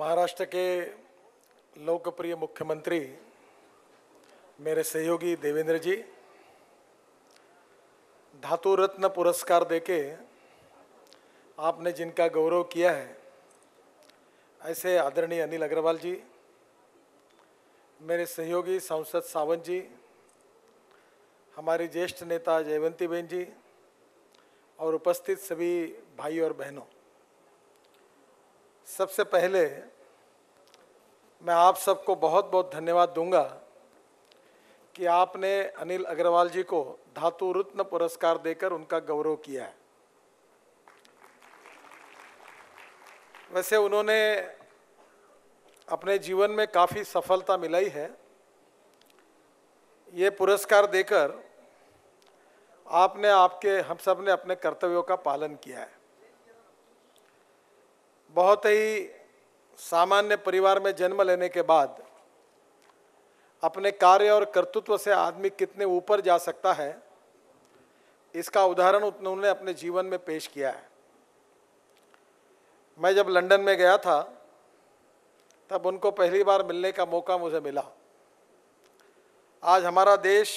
महाराष्ट्र के लोकप्रिय मुख्यमंत्री मेरे सहयोगी देवेंद्र जी धातु रत्न पुरस्कार देके आपने जिनका गौरव किया है ऐसे आदरणीय अनिल अग्रवाल जी मेरे सहयोगी सांसद सावंत जी हमारे ज्येष्ठ नेता जयवंती बेन जी और उपस्थित सभी भाई और बहनों सबसे पहले मैं आप सबको बहुत बहुत धन्यवाद दूंगा कि आपने अनिल अग्रवाल जी को धातु रत्न पुरस्कार देकर उनका गौरव किया है वैसे उन्होंने अपने जीवन में काफ़ी सफलता मिलाई है ये पुरस्कार देकर आपने आपके हम सब ने अपने कर्तव्यों का पालन किया है बहुत ही सामान्य परिवार में जन्म लेने के बाद अपने कार्य और कर्तृत्व से आदमी कितने ऊपर जा सकता है इसका उदाहरण उन्होंने अपने जीवन में पेश किया है मैं जब लंदन में गया था तब उनको पहली बार मिलने का मौका मुझे मिला आज हमारा देश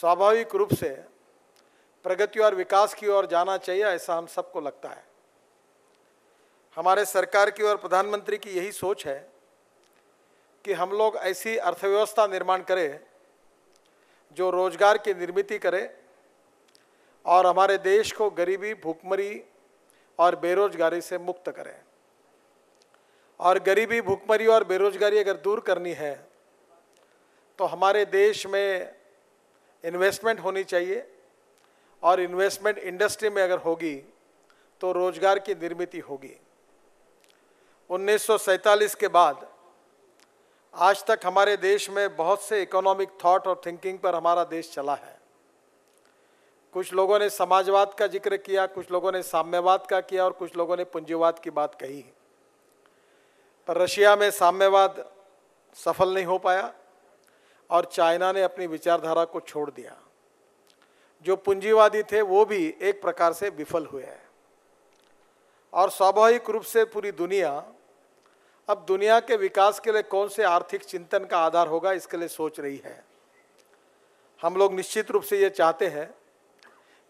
स्वाभाविक रूप से प्रगति और विकास की ओर जाना चाहिए ऐसा हम सबको लगता है हमारे सरकार की और प्रधानमंत्री की यही सोच है कि हम लोग ऐसी अर्थव्यवस्था निर्माण करें जो रोजगार की निर्मित करे और हमारे देश को गरीबी भूखमरी और बेरोजगारी से मुक्त करें और गरीबी भूखमरी और बेरोजगारी अगर दूर करनी है तो हमारे देश में इन्वेस्टमेंट होनी चाहिए और इन्वेस्टमेंट इंडस्ट्री में अगर होगी तो रोजगार की निर्मित होगी उन्नीस के बाद आज तक हमारे देश में बहुत से इकोनॉमिक थॉट और थिंकिंग पर हमारा देश चला है कुछ लोगों ने समाजवाद का जिक्र किया कुछ लोगों ने साम्यवाद का किया और कुछ लोगों ने पूंजीवाद की बात कही पर रशिया में साम्यवाद सफल नहीं हो पाया और चाइना ने अपनी विचारधारा को छोड़ दिया जो पूंजीवादी थे वो भी एक प्रकार से विफल हुए हैं और स्वाभाविक रूप से पूरी दुनिया अब दुनिया के विकास के लिए कौन से आर्थिक चिंतन का आधार होगा इसके लिए सोच रही है हम लोग निश्चित रूप से ये चाहते हैं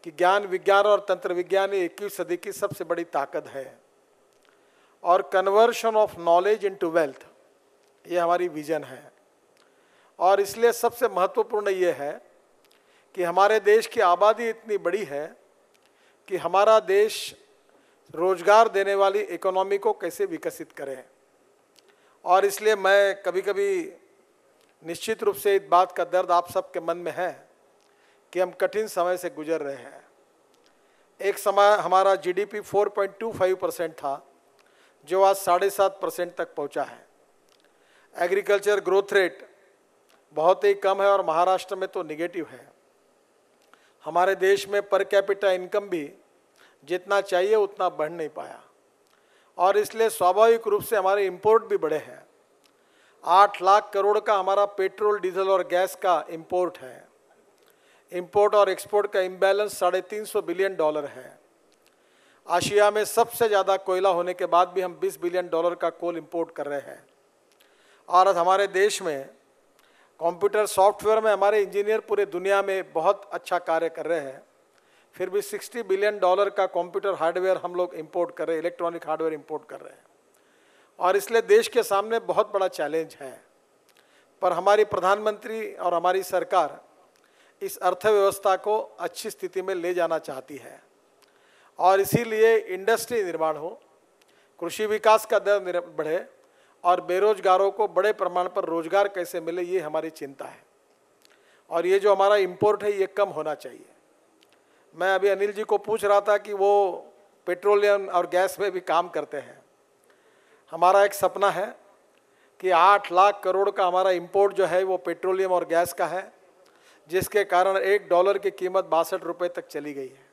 कि ज्ञान विज्ञान और तंत्र विज्ञान ये इक्कीस सदी की सबसे बड़ी ताकत है और conversion of knowledge into wealth ये हमारी विजन है और इसलिए सबसे महत्वपूर्ण ये है कि हमारे देश की आबादी इतनी बड़ी है कि हमारा देश रोजगार देने वाली इकोनॉमी को कैसे विकसित करें और इसलिए मैं कभी कभी निश्चित रूप से इस बात का दर्द आप सबके मन में है कि हम कठिन समय से गुजर रहे हैं एक समय हमारा जीडीपी 4.25 परसेंट था जो आज साढ़े सात परसेंट तक पहुंचा है एग्रीकल्चर ग्रोथ रेट बहुत ही कम है और महाराष्ट्र में तो निगेटिव है हमारे देश में पर कैपिटा इनकम भी जितना चाहिए उतना बढ़ नहीं पाया और इसलिए स्वाभाविक रूप से हमारे इम्पोर्ट भी बढ़े हैं आठ लाख करोड़ का हमारा पेट्रोल डीजल और गैस का इम्पोर्ट है इम्पोर्ट और एक्सपोर्ट का इम्बैलेंस साढ़े तीन सौ बिलियन डॉलर है आशिया में सबसे ज़्यादा कोयला होने के बाद भी हम 20 बिलियन डॉलर का कोल इम्पोर्ट कर रहे हैं और हमारे देश में कंप्यूटर सॉफ्टवेयर में हमारे इंजीनियर पूरे दुनिया में बहुत अच्छा कार्य कर रहे हैं फिर भी 60 बिलियन डॉलर का कंप्यूटर हार्डवेयर हम लोग इंपोर्ट कर रहे हैं इलेक्ट्रॉनिक हार्डवेयर इंपोर्ट कर रहे हैं और इसलिए देश के सामने बहुत बड़ा चैलेंज है पर हमारी प्रधानमंत्री और हमारी सरकार इस अर्थव्यवस्था को अच्छी स्थिति में ले जाना चाहती है और इसीलिए इंडस्ट्री निर्माण हो कृषि विकास का दर बढ़े और बेरोजगारों को बड़े प्रमाण पर रोजगार कैसे मिले ये हमारी चिंता है और ये जो हमारा इम्पोर्ट है ये कम होना चाहिए मैं अभी अनिल जी को पूछ रहा था कि वो पेट्रोलियम और गैस में भी काम करते हैं हमारा एक सपना है कि आठ लाख करोड़ का हमारा इंपोर्ट जो है वो पेट्रोलियम और गैस का है जिसके कारण एक डॉलर की कीमत बासठ रुपए तक चली गई है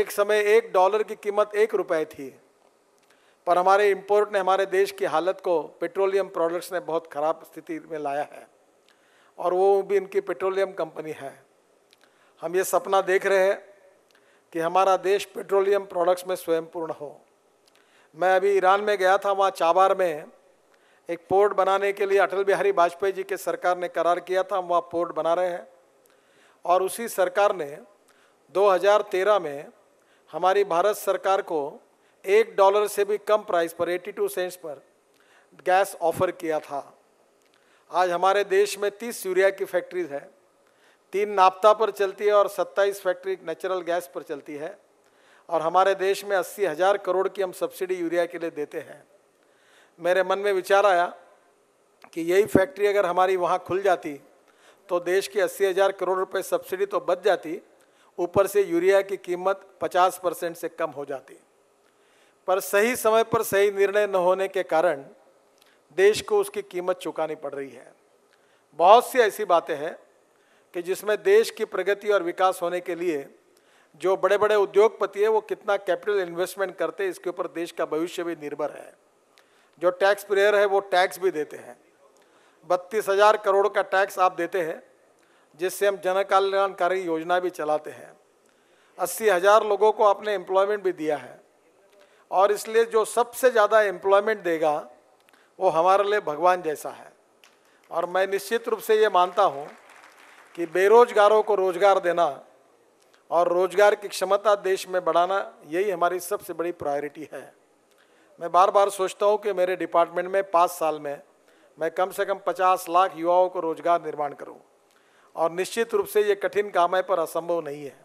एक समय एक डॉलर की कीमत एक रुपए थी पर हमारे इंपोर्ट ने हमारे देश की हालत को पेट्रोलियम प्रोडक्ट्स ने बहुत ख़राब स्थिति में लाया है और वो भी इनकी पेट्रोलियम कंपनी है हम ये सपना देख रहे हैं कि हमारा देश पेट्रोलियम प्रोडक्ट्स में स्वयंपूर्ण हो मैं अभी ईरान में गया था वहाँ चाबार में एक पोर्ट बनाने के लिए अटल बिहारी वाजपेयी जी के सरकार ने करार किया था हम वहाँ पोर्ट बना रहे हैं और उसी सरकार ने 2013 में हमारी भारत सरकार को एक डॉलर से भी कम प्राइस पर 82 सेंट्स पर गैस ऑफर किया था आज हमारे देश में 30 यूरिया की फैक्ट्रीज है तीन नापता पर चलती है और 27 फैक्ट्री नेचुरल गैस पर चलती है और हमारे देश में अस्सी हज़ार करोड़ की हम सब्सिडी यूरिया के लिए देते हैं मेरे मन में विचार आया कि यही फैक्ट्री अगर हमारी वहाँ खुल जाती तो देश की अस्सी हज़ार करोड़ रुपए सब्सिडी तो बच जाती ऊपर से यूरिया की कीमत 50 परसेंट से कम हो जाती पर सही समय पर सही निर्णय न होने के कारण देश को उसकी कीमत चुकानी पड़ रही है बहुत सी ऐसी बातें हैं कि जिसमें देश की प्रगति और विकास होने के लिए जो बड़े बड़े उद्योगपति है वो कितना कैपिटल इन्वेस्टमेंट करते हैं इसके ऊपर देश का भविष्य भी निर्भर है जो टैक्स प्रेयर है वो टैक्स भी देते हैं बत्तीस हजार करोड़ का टैक्स आप देते हैं जिससे हम जन कल्याणकारी योजना भी चलाते हैं अस्सी हज़ार लोगों को आपने एम्प्लॉयमेंट भी दिया है और इसलिए जो सबसे ज़्यादा एम्प्लॉयमेंट देगा वो हमारे लिए भगवान जैसा है और मैं निश्चित रूप से ये मानता हूँ कि बेरोजगारों को रोजगार देना और रोजगार की क्षमता देश में बढ़ाना यही हमारी सबसे बड़ी प्रायोरिटी है मैं बार बार सोचता हूँ कि मेरे डिपार्टमेंट में पाँच साल में मैं कम से कम पचास लाख युवाओं को रोजगार निर्माण करूँ और निश्चित रूप से ये कठिन काम है पर असंभव नहीं है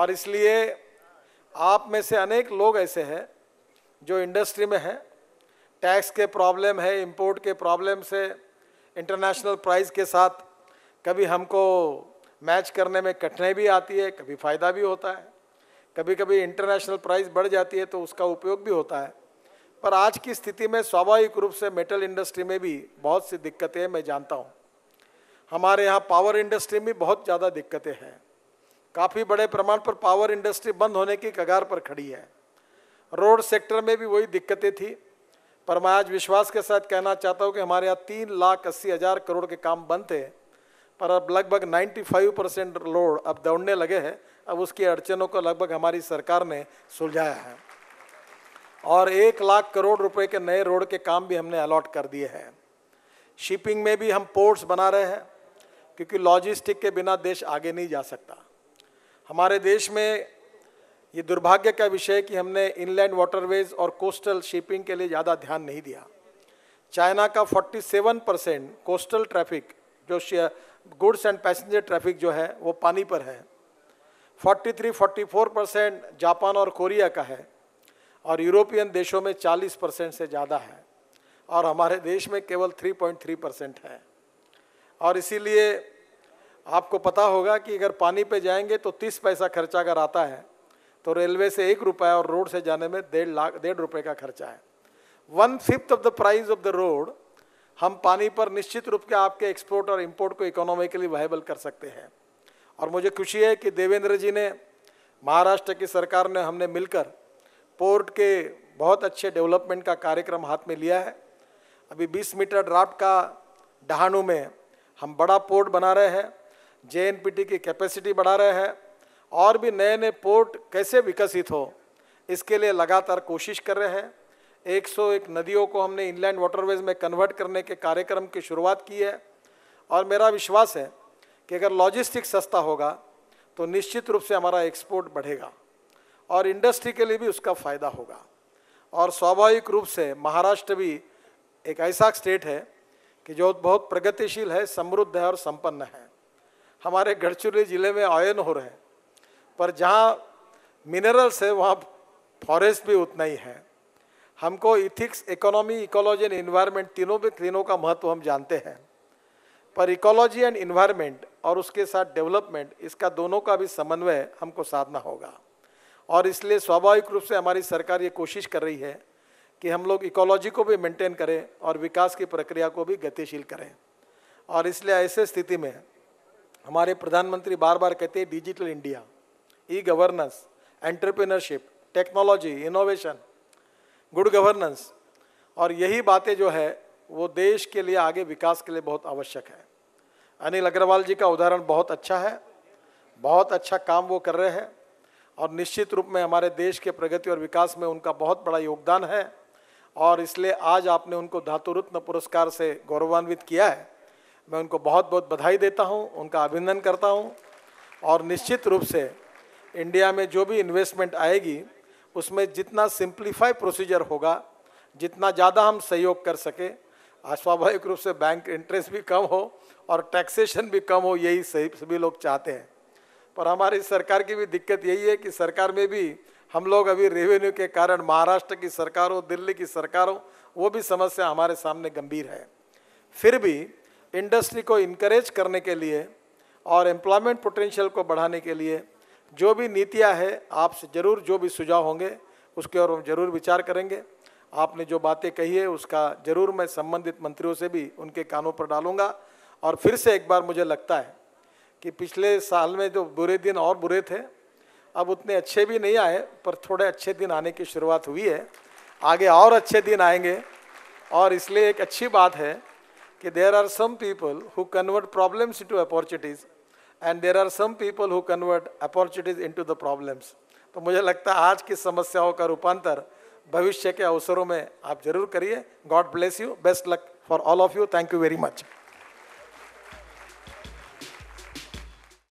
और इसलिए आप में से अनेक लोग ऐसे हैं जो इंडस्ट्री में हैं टैक्स के प्रॉब्लम है इंपोर्ट के प्रॉब्लम से इंटरनेशनल प्राइस के साथ कभी हमको मैच करने में कठिनाई भी आती है कभी फ़ायदा भी होता है कभी कभी इंटरनेशनल प्राइस बढ़ जाती है तो उसका उपयोग भी होता है पर आज की स्थिति में स्वाभाविक रूप से मेटल इंडस्ट्री में भी बहुत सी दिक्कतें मैं जानता हूँ हमारे यहाँ पावर इंडस्ट्री में बहुत ज़्यादा दिक्कतें हैं काफ़ी बड़े प्रमाण पर पावर इंडस्ट्री बंद होने की कगार पर खड़ी है रोड सेक्टर में भी वही दिक्कतें थी पर मैं आज विश्वास के साथ कहना चाहता हूँ कि हमारे यहाँ तीन लाख अस्सी हज़ार करोड़ के काम बंद थे पर अब लगभग 95 परसेंट लोड अब दौड़ने लगे हैं अब उसकी अड़चनों को लगभग हमारी सरकार ने सुलझाया है और एक लाख करोड़ रुपए के नए रोड के काम भी हमने अलॉट कर दिए हैं शिपिंग में भी हम पोर्ट्स बना रहे हैं क्योंकि लॉजिस्टिक के बिना देश आगे नहीं जा सकता हमारे देश में ये दुर्भाग्य का विषय कि हमने इनलैंड वाटरवेज और कोस्टल शिपिंग के लिए ज़्यादा ध्यान नहीं दिया चाइना का 47 परसेंट कोस्टल ट्रैफिक जो गुड्स एंड पैसेंजर ट्रैफिक जो है वो पानी पर है 43 44 परसेंट जापान और कोरिया का है और यूरोपियन देशों में 40 परसेंट से ज़्यादा है और हमारे देश में केवल 3.3 परसेंट है और इसीलिए आपको पता होगा कि अगर पानी पे जाएंगे तो 30 पैसा खर्चा अगर आता है तो रेलवे से एक रुपया और रोड से जाने में डेढ़ लाख डेढ़ रुपये का खर्चा है one fifth of the price of the road हम पानी पर निश्चित रूप के आपके एक्सपोर्ट और इम्पोर्ट को इकोनॉमिकली वाइबल कर सकते हैं और मुझे खुशी है कि देवेंद्र जी ने महाराष्ट्र की सरकार ने हमने मिलकर पोर्ट के बहुत अच्छे डेवलपमेंट का कार्यक्रम हाथ में लिया है अभी 20 मीटर ड्राफ्ट का डहानू में हम बड़ा पोर्ट बना रहे हैं जे की कैपेसिटी बढ़ा रहे हैं और भी नए नए पोर्ट कैसे विकसित हो इसके लिए लगातार कोशिश कर रहे हैं 101 नदियों को हमने इनलैंड वाटरवेज में कन्वर्ट करने के कार्यक्रम की शुरुआत की है और मेरा विश्वास है कि अगर लॉजिस्टिक सस्ता होगा तो निश्चित रूप से हमारा एक्सपोर्ट बढ़ेगा और इंडस्ट्री के लिए भी उसका फ़ायदा होगा और स्वाभाविक रूप से महाराष्ट्र भी एक ऐसा स्टेट है कि जो बहुत प्रगतिशील है समृद्ध है और संपन्न है हमारे गढ़चिरौली ज़िले में आयन हो रहे हैं पर जहाँ मिनरल्स है वहाँ फॉरेस्ट भी उतना ही है हमको ethics economy ecology and environment तीनों भी तीनों का महत्व हम जानते हैं पर इकोलॉजी एंड इन्वायरमेंट और उसके साथ डेवलपमेंट इसका दोनों का भी समन्वय हमको साधना होगा और इसलिए स्वाभाविक रूप से हमारी सरकार ये कोशिश कर रही है कि हम लोग इकोलॉजी को भी मेंटेन करें और विकास की प्रक्रिया को भी गतिशील करें और इसलिए ऐसे स्थिति में हमारे प्रधानमंत्री बार बार कहते हैं digital India e governance entrepreneurship technology innovation good governance और यही बातें जो है वो देश के लिए आगे विकास के लिए बहुत आवश्यक है अनिल अग्रवाल जी का उदाहरण बहुत अच्छा है बहुत अच्छा काम वो कर रहे हैं और निश्चित रूप में हमारे देश के प्रगति और विकास में उनका बहुत बड़ा योगदान है और इसलिए आज आपने उनको धातुरत्न पुरस्कार से गौरवान्वित किया है मैं उनको बहुत बहुत बधाई देता हूँ उनका अभिनंदन करता हूँ और निश्चित रूप से इंडिया में जो भी इन्वेस्टमेंट आएगी उसमें जितना सिंप्लीफाई प्रोसीजर होगा जितना ज़्यादा हम सहयोग कर सके अस्वाभाविक रूप से बैंक इंटरेस्ट भी कम हो और टैक्सेशन भी कम हो यही सही सभी लोग चाहते हैं पर हमारी सरकार की भी दिक्कत यही है कि सरकार में भी हम लोग अभी रेवेन्यू के कारण महाराष्ट्र की सरकार हो दिल्ली की सरकार हो वो भी समस्या हमारे सामने गंभीर है फिर भी इंडस्ट्री को इनक्रेज करने के लिए और एम्प्लॉयमेंट पोटेंशियल को बढ़ाने के लिए जो भी नीतियाँ है आपसे ज़रूर जो भी सुझाव होंगे उसके और हम जरूर विचार करेंगे आपने जो बातें कही है उसका जरूर मैं संबंधित मंत्रियों से भी उनके कानों पर डालूंगा और फिर से एक बार मुझे लगता है कि पिछले साल में जो बुरे दिन और बुरे थे अब उतने अच्छे भी नहीं आए पर थोड़े अच्छे दिन आने की शुरुआत हुई है आगे और अच्छे दिन आएंगे और इसलिए एक अच्छी बात है कि there are some people who convert problems to opportunities and there are some people who convert opportunities into the problems तो मुझे लगता है आज की समस्याओं का रूपांतर भविष्य के अवसरों में आप जरूर करिए God bless you best luck for all of you thank you very much